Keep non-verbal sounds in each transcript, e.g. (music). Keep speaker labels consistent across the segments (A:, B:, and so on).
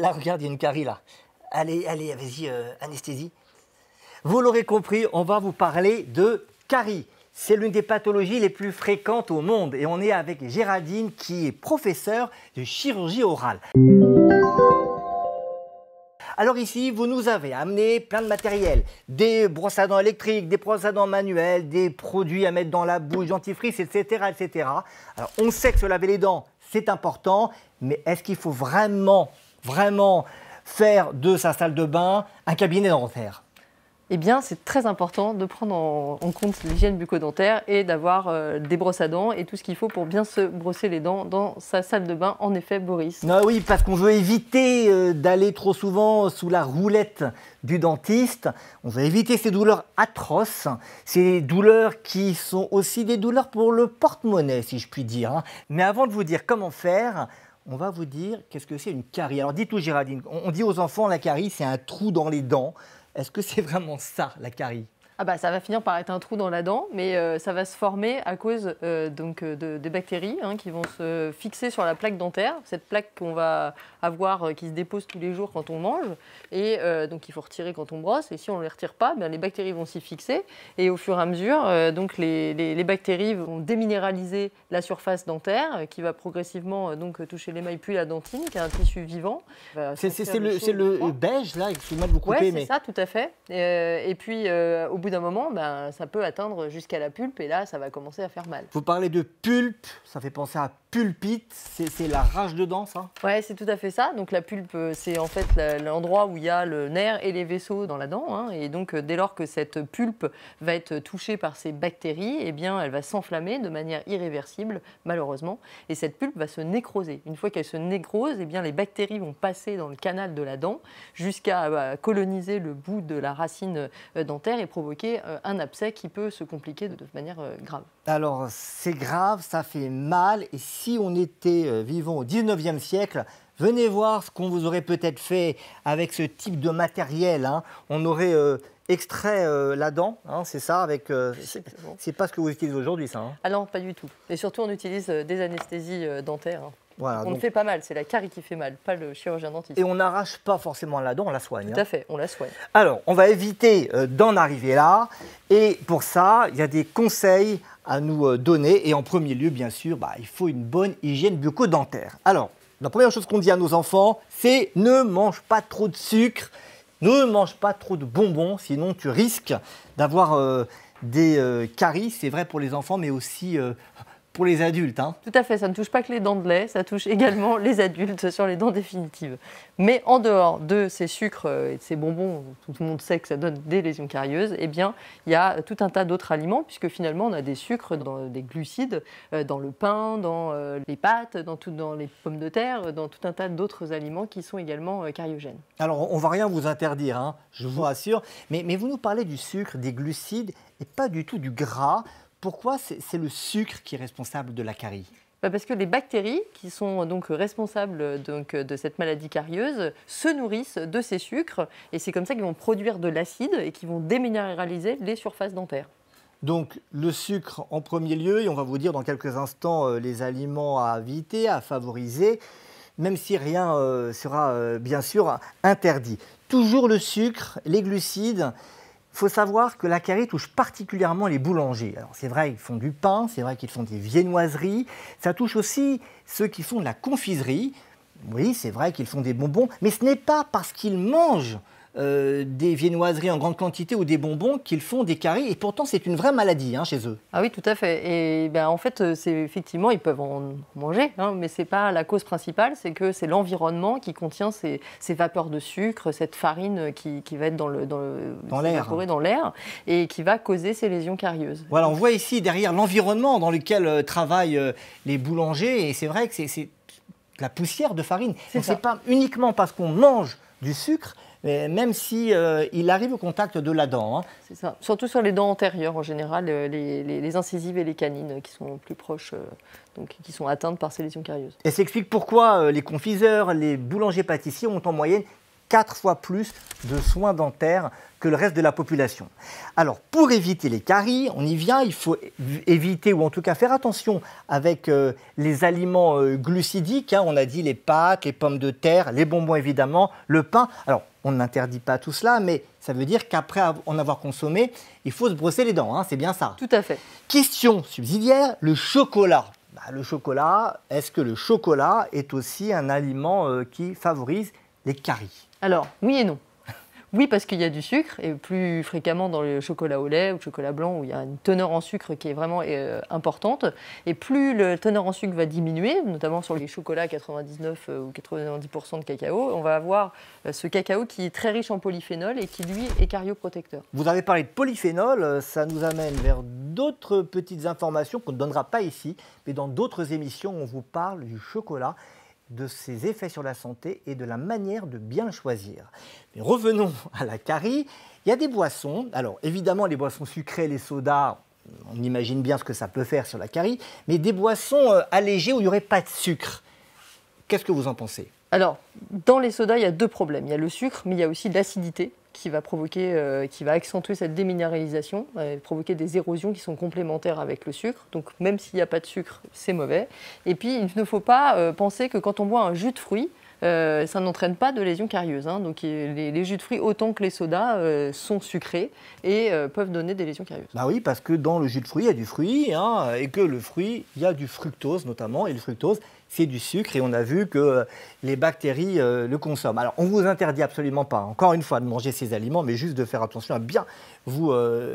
A: Là, regarde, il y a une carie là. Allez, allez, vas-y, euh, anesthésie. Vous l'aurez compris, on va vous parler de carie. C'est l'une des pathologies les plus fréquentes au monde et on est avec Géraldine qui est professeure de chirurgie orale. Alors ici, vous nous avez amené plein de matériel, des brosses à dents électriques, des brosses à dents manuelles, des produits à mettre dans la bouche, dentifrice, etc., etc. Alors on sait que se laver les dents, c'est important, mais est-ce qu'il faut vraiment vraiment faire de sa salle de bain un cabinet dentaire eh bien, c'est très
B: important de prendre en, compte l'hygiène bucco-dentaire et d'avoir euh, des brosses à dents et tout ce qu'il faut pour bien se brosser les dents dans sa salle de bain. En effet, Boris.
A: Non, ah oui, parce qu'on veut éviter euh, d'aller trop souvent sous la roulette du dentiste. On veut éviter ces douleurs atroces, ces douleurs qui sont aussi des douleurs pour le porte-monnaie, si je puis dire. Hein. Mais avant de vous dire comment faire, on va vous dire qu'est-ce que c'est une carie. Alors dites vous Géraldine, on dit aux enfants la carie, c'est un trou dans les dents. Est-ce que c'est vraiment ça, la carie
B: ah bah, ça va finir par être un trou dans la dent, mais euh, ça va se former à cause euh, donc euh, de, des bactéries hein, qui vont se fixer sur la plaque dentaire, cette plaque qu'on va avoir qui se dépose tous les jours quand on mange, et donc il faut retirer quand on brosse. Et si on ne les retire pas, ben, les bactéries vont s'y fixer, et au fur et à mesure, donc les, bactéries vont déminéraliser la surface dentaire, qui va progressivement donc toucher l'émail puis la dentine, qui est un tissu vivant.
A: Bah, c'est le, beige là, excusez-moi de vous couper, ouais, c'est ça,
B: tout à fait. et puis au bout d'un moment, ben, ça peut atteindre jusqu'à la pulpe et là, ça va commencer à faire mal.
A: Vous parlez de pulpe, ça fait penser à pulpite, c'est la rage dents, ça
B: Ouais, c'est tout à fait ça. Donc la pulpe, euh, c'est en fait l'endroit où il y a le nerf et les vaisseaux dans la dent. Hein. Et donc euh, dès lors que cette pulpe va être touchée par ces bactéries, eh bien, elle va s'enflammer de manière irréversible, malheureusement. Et cette pulpe va se nécroser. Une fois qu'elle se nécrose, eh bien, les bactéries vont passer dans le canal de la dent jusqu'à euh, coloniser le bout de la racine dentaire et provoquer un abcès qui peut se compliquer de manière grave.
A: Alors, c'est grave, ça fait mal. Et si on était euh, vivant au 19e siècle, venez voir ce qu'on vous aurait peut-être fait avec ce type de matériel. Hein. On aurait euh, extrait euh, la dent, hein, c'est ça avec. c'est pas ce que vous utilisez aujourd'hui, ça. Hein.
B: Ah non, pas du tout. Et surtout, on utilise des anesthésies dentaires.
A: on ne fait pas
B: mal, c'est la carie qui fait mal, pas le chirurgien dentiste. Et on
A: n'arrache pas forcément la dent, on la soigne. Tout à
B: fait, on la soigne.
A: Alors, on va éviter d'en arriver là. Et pour ça, il y a des conseils à nous euh, donner. Et en premier lieu, bien sûr, bah, il faut une bonne hygiène bucco-dentaire. Alors, la première chose qu'on dit à nos enfants, c'est ne mange pas trop de sucre, ne mange pas trop de bonbons, sinon tu risques d'avoir euh, des euh, caries. C'est vrai pour les enfants, mais aussi pour les adultes. Hein.
B: Tout à fait, ça ne touche pas que les dents de lait, ça touche également (laughs) les adultes sur les dents définitives. Mais en dehors de ces sucres et de ces bonbons, tout le monde sait que ça donne des lésions carieuses, eh bien, il y a tout un tas d'autres aliments, puisque finalement, on a des sucres dans des glucides, euh, dans le pain, dans euh, les pâtes, dans, tout, dans les pommes de terre, dans tout un tas d'autres aliments qui sont également euh, cariogènes.
A: Alors, on ne va rien vous interdire, hein, je vous rassure, mais vous nous parlez du sucre, des glucides, et pas du tout du gras pourquoi c'est le sucre qui est responsable de la carie
B: bah, parce que les bactéries qui sont euh, donc responsables euh, euh, de cette maladie carieuse se nourrissent de ces sucres et c'est comme ça qu'ils vont produire de l'acide et qui vont déminéraliser les surfaces dentaires.
A: Donc le sucre en premier lieu et on va vous dire dans quelques instants les aliments à éviter, à favoriser, même si rien sera bien sûr interdit. Toujours le sucre, les glucides faut savoir que la touche particulièrement les boulangers. c'est vrai, ils font du pain, c'est vrai qu'ils font des viennoiseries, ça touche aussi ceux qui font de la confiserie. Oui, c'est vrai qu'ils font des bonbons, mais ce n'est pas parce qu'ils mangent euh, des viennoiseries en grande quantité ou des bonbons qu'ils font des caries. Et pourtant, c'est une vraie maladie hein, chez eux.
B: Ah oui, tout à fait. Et ben, en fait, euh, c'est effectivement, ils peuvent en manger, Mais hein, mais c'est pas la cause principale. C'est que c'est l'environnement qui contient ces, vapeurs de sucre, cette farine qui, qui va être dans le l'air, dans l'air, et qui va causer ces lésions carieuses.
A: Voilà, on voit ici derrière l'environnement dans lequel euh, travaillent les boulangers, et c'est vrai que c'est la poussière de farine. C'est pas uniquement parce qu'on mange du sucre, même si euh, il arrive au contact de la dent. Hein. C'est ça.
B: Surtout sur les dents antérieures en général, euh, les, incisives et les canines euh, qui sont plus proches, donc qui sont atteintes par ces lésions carieuses.
A: Et ça explique pourquoi les confiseurs, les boulangers-pâtissiers ont en moyenne 4 fois plus de soins dentaires que le reste de la population. Alors, pour éviter les caries, on y vient, il faut éviter ou en tout cas faire attention avec les aliments glucidiques. Hein. on a dit les pâtes, les pommes de terre, les bonbons évidemment, le pain. Alors, on n'interdit pas tout cela, mais ça veut dire qu'après en avoir consommé, il faut se brosser les dents, hein, c'est bien ça. Tout à fait. Question subsidiaire, le chocolat. Bah, le chocolat, est-ce que le chocolat est aussi un aliment euh, qui favorise les caries
B: Alors, oui et non. Oui, parce qu'il y a du sucre, et plus fréquemment dans le chocolat au lait ou le chocolat blanc, où il y a une teneur en sucre qui est vraiment euh, importante. Et plus la teneur en sucre va diminuer, notamment sur les chocolats à 99 euh, ou 90% de cacao, on va avoir euh, ce cacao qui est très riche en polyphénol et qui, lui, est carioprotecteur.
A: Vous avez parlé de polyphénol, ça nous amène vers d'autres petites informations qu'on ne donnera pas ici, mais dans d'autres émissions, on vous parle du chocolat de ses effets sur la santé et de la manière de bien choisir. Mais revenons à la carie. Il y a des boissons. Alors évidemment, les boissons sucrées, les sodas, on imagine bien ce que ça peut faire sur la carie, mais des boissons euh, allégées où il n'y aurait pas de sucre. Qu'est-ce que vous en pensez Alors,
B: dans les sodas, il y a deux problèmes. Il y a le sucre, mais il y a aussi l'acidité. Euh, qui va accentuer cette déminéralisation, provoquer des érosions qui sont complémentaires avec le sucre. Donc même s'il n'y a pas de sucre, c'est mauvais. Et puis il ne faut pas euh, penser que quand on boit un jus de fruits, euh, ça n'entraîne pas de lésions carieuses. Hein. Donc les, jus de fruits, autant que les sodas, euh, sont sucrés et euh, peuvent donner des lésions carieuses.
A: Bah oui, parce que dans le jus de fruits, il y a du fruit, hein, et que le fruit, il y a du fructose notamment, et le fructose, c'est du sucre, et on a vu que les bactéries le consomment. Alors on vous interdit absolument pas, encore une fois, de manger ces aliments, mais juste de faire attention à bien vous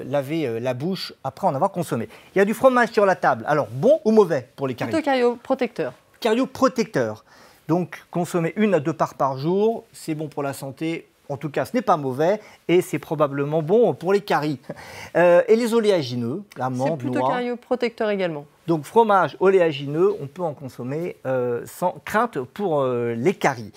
A: laver la bouche après en avoir consommé. Il y a du fromage sur la table, alors bon ou mauvais pour les caries Plutôt cario protecteur. Cario protecteur. Donc consommer une à deux parts par jour, c'est bon pour la santé, en tout cas, ce n'est pas mauvais et c'est probablement bon pour les caries. (laughs) Euh, et les oléagineux, l'amande, noix. C'est
B: plutôt protecteur également.
A: Donc fromage oléagineux, on peut en consommer euh, sans crainte pour euh, les caries.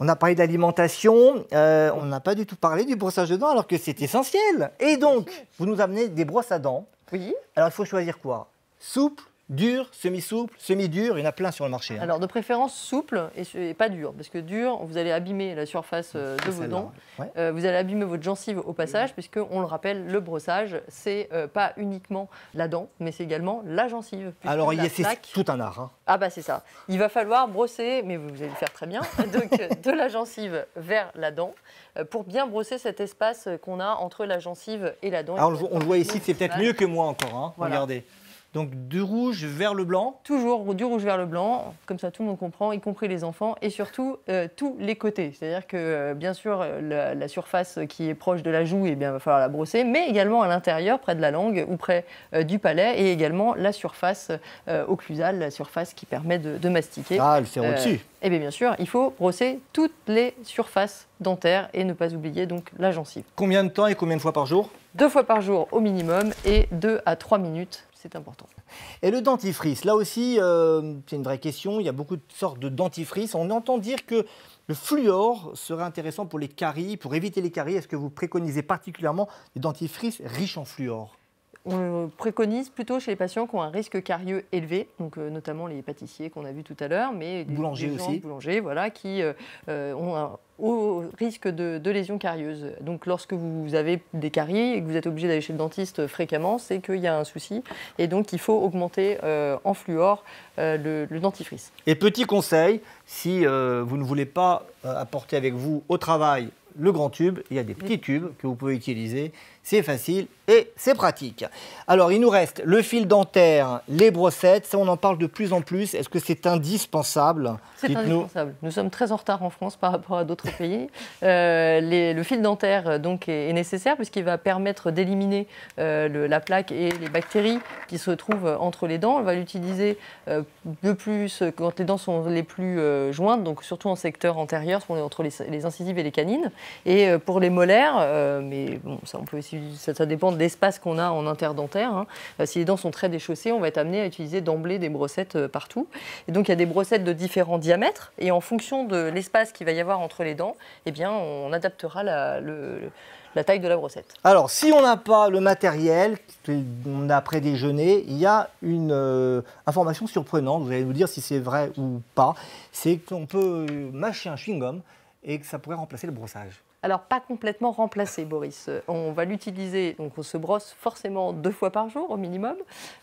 A: On a parlé d'alimentation, on n'a pas du tout parlé du brossage de dents alors que c'est essentiel. Et donc, vous nous amenez des brosses à dents. Oui. Alors il faut choisir quoi Souple Dur, semi-souple, semi-dur, il y en a plein sur le marché. Hein. Alors
B: de préférence souple et, pas dur, parce que dur, vous allez abîmer la surface euh, de vos dents, euh, vous allez abîmer votre gencive au passage, puisqu'on puisque on le rappelle, le brossage, c'est euh, pas uniquement la dent, mais c'est également la gencive. Alors il y c'est tout un art. Hein. Ah bah c'est ça. Il va falloir brosser, mais vous allez le faire très bien, (laughs) donc de la gencive vers la dent, pour bien brosser cet espace qu'on a entre la gencive et la dent. Alors on, le voit ici, c'est peut-être mieux que moi
A: encore, hein. regardez. Donc du rouge vers le blanc Toujours
B: du rouge vers le blanc, comme ça tout le monde comprend, y compris les enfants, et surtout euh, tous les côtés. C'est-à-dire que euh, bien sûr euh, la, surface qui est proche de la joue, eh va falloir la brosser, mais également à l'intérieur, près de la langue ou près du palais, et également la surface occlusale, la surface qui permet de, de mastiquer. Ah, le faire au-dessus eh bien, bien sûr, il faut brosser toutes les surfaces dentaires et ne pas oublier donc la gencive.
A: Combien de temps et combien de fois par jour Deux fois
B: par jour au minimum et deux à trois minutes c'est important.
A: Et le dentifrice, là aussi, euh, c'est une vraie question. Il y a beaucoup de sortes de dentifrices. On entend dire que le fluor serait intéressant pour les caries, pour éviter les caries. Est-ce que vous préconisez particulièrement des dentifrices riches en fluor
B: on préconise plutôt chez les patients qui ont un risque carieux élevé, donc euh, notamment les pâtissiers qu'on a vus tout à l'heure, mais les boulangers aussi, boulangers, voilà, qui euh, euh, ont un haut risque de, lésion carieuse. Donc lorsque vous avez des caries et que vous êtes obligé d'aller chez le dentiste fréquemment, c'est qu'il y a un souci et donc il faut augmenter en fluor le, le, dentifrice.
A: Et petit conseil, si vous ne voulez pas apporter avec vous au travail le grand tube, il y a des petits tubes que vous pouvez utiliser c'est facile et c'est pratique. Alors, il nous reste le fil dentaire, les brossettes, ça on en parle de plus en plus. Est-ce que c'est indispensable C'est indispensable. Nous sommes très en retard en France par rapport à d'autres (laughs)
B: pays. Euh, le fil dentaire euh, donc est, nécessaire puisqu'il va permettre d'éliminer euh, la plaque et les bactéries qui se trouvent entre les dents. On va l'utiliser de plus quand les dents sont les plus jointes, donc surtout en secteur antérieur, entre les, incisives et les canines. Et pour les molaires, mais bon, ça on peut aussi ça, dépend de l'espace qu'on a en interdentaire. Hein. Euh, si les dents sont très déchaussées, on va être amené à utiliser d'emblée des brossettes euh, partout. Et donc il y a des brossettes de différents diamètres. Et en fonction de l'espace qu'il va y avoir entre les dents, eh bien, on adaptera la, le, la taille de la brossette.
A: Alors, si on n'a pas le matériel, on a après déjeuner, il y a une euh, information surprenante, vous allez nous dire si c'est vrai ou pas, c'est qu'on peut mâcher un chewing-gum et que ça pourrait remplacer le brossage.
B: Alors, pas complètement remplacé, Boris. Euh, on va l'utiliser, donc on se brosse forcément deux fois par jour au minimum.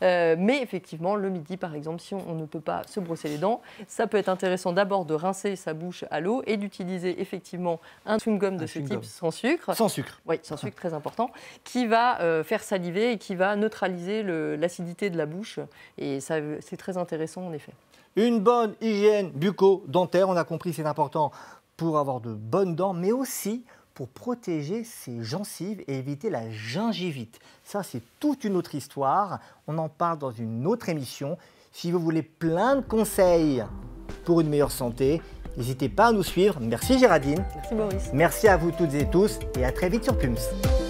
B: Euh, mais effectivement, le midi, par exemple, si on, ne peut pas se brosser les dents, ça peut être intéressant d'abord de rincer sa bouche à l'eau et d'utiliser effectivement un chewing-gum de ce type sans sucre. Sans sucre. Oui, sans sucre, très important, qui va euh, faire saliver et qui va neutraliser l'acidité de la bouche. Et c'est très intéressant, en effet.
A: Une bonne hygiène bucco-dentaire, on a compris, c'est important pour avoir de bonnes dents, mais aussi pour protéger ses gencives et éviter la gingivite. Ça, c'est toute une autre histoire. On en parle dans une autre émission. Si vous voulez plein de conseils pour une meilleure santé, n'hésitez pas à nous suivre. Merci Géraldine. Merci Maurice. Merci à vous toutes et tous et à très vite sur PUMS.